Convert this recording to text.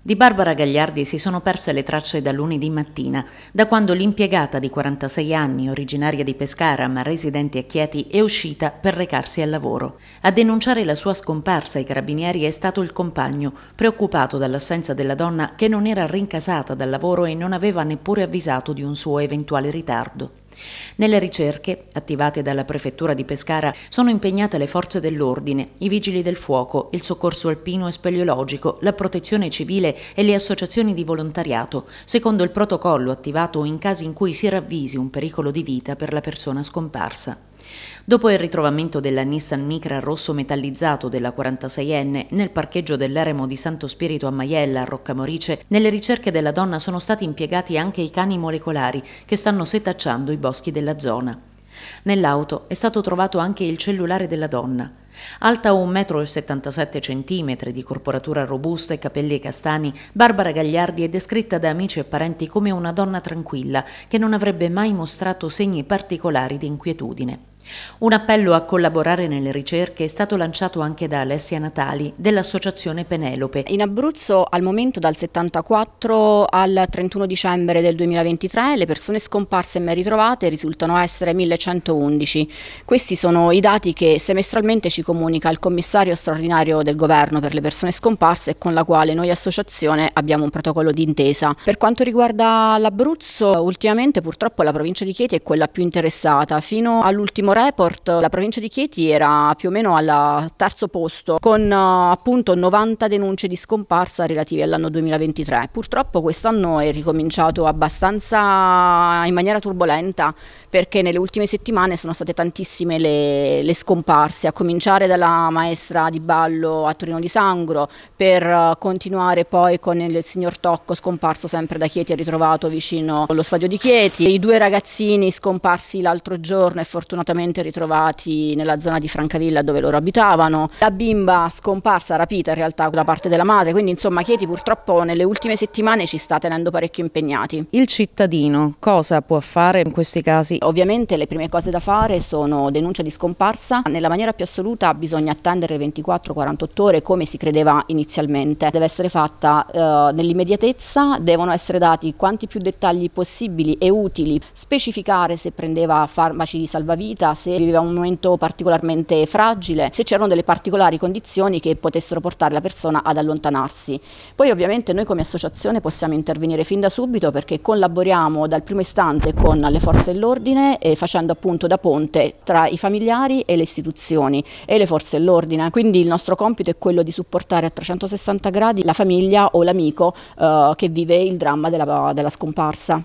Di Barbara Gagliardi si sono perse le tracce da lunedì mattina, da quando l'impiegata di 46 anni, originaria di Pescara ma residente a Chieti, è uscita per recarsi al lavoro. A denunciare la sua scomparsa ai carabinieri è stato il compagno, preoccupato dall'assenza della donna che non era rincasata dal lavoro e non aveva neppure avvisato di un suo eventuale ritardo. Nelle ricerche, attivate dalla prefettura di Pescara, sono impegnate le forze dell'ordine, i vigili del fuoco, il soccorso alpino e speleologico, la protezione civile e le associazioni di volontariato, secondo il protocollo attivato in casi in cui si ravvisi un pericolo di vita per la persona scomparsa. Dopo il ritrovamento della Nissan Micra rosso metallizzato della 46enne nel parcheggio dell'eremo di Santo Spirito a Maiella, a Roccamorice, nelle ricerche della donna sono stati impiegati anche i cani molecolari che stanno setacciando i boschi della zona. Nell'auto è stato trovato anche il cellulare della donna. Alta 1,77 m, di corporatura robusta e capelli castani, Barbara Gagliardi è descritta da amici e parenti come una donna tranquilla che non avrebbe mai mostrato segni particolari di inquietudine. Un appello a collaborare nelle ricerche è stato lanciato anche da Alessia Natali dell'Associazione Penelope. In Abruzzo al momento dal 74 al 31 dicembre del 2023 le persone scomparse e mai ritrovate risultano essere 1111. Questi sono i dati che semestralmente ci comunica il commissario straordinario del governo per le persone scomparse e con la quale noi associazione abbiamo un protocollo d'intesa. Per quanto riguarda l'Abruzzo, ultimamente purtroppo la provincia di Chieti è quella più interessata. Fino all'ultimo report la provincia di Chieti era più o meno al terzo posto con eh, appunto 90 denunce di scomparsa relative all'anno 2023. Purtroppo quest'anno è ricominciato abbastanza in maniera turbolenta perché nelle ultime settimane sono state tantissime le, le scomparse, a cominciare dalla maestra di ballo a Torino di Sangro per eh, continuare poi con il signor Tocco scomparso sempre da Chieti e ritrovato vicino allo stadio di Chieti, i due ragazzini scomparsi l'altro giorno e fortunatamente finalmente ritrovati nella zona di Francavilla dove loro abitavano. La bimba scomparsa, rapita in realtà da parte della madre, quindi insomma Chieti purtroppo nelle ultime settimane ci sta tenendo parecchio impegnati. Il cittadino cosa può fare in questi casi? Ovviamente le prime cose da fare sono denuncia di scomparsa, nella maniera più assoluta bisogna attendere 24-48 ore come si credeva inizialmente, deve essere fatta eh, nell'immediatezza, devono essere dati quanti più dettagli possibili e utili, specificare se prendeva farmaci di salvavita, fase viveva un momento particolarmente fragile, se c'erano delle particolari condizioni che potessero portare la persona ad allontanarsi. Poi ovviamente noi come associazione possiamo intervenire fin da subito perché collaboriamo dal primo istante con le forze dell'ordine eh, facendo appunto da ponte tra i familiari e le istituzioni e le forze dell'ordine. Quindi il nostro compito è quello di supportare a 360 gradi la famiglia o l'amico eh, che vive il dramma della, della scomparsa.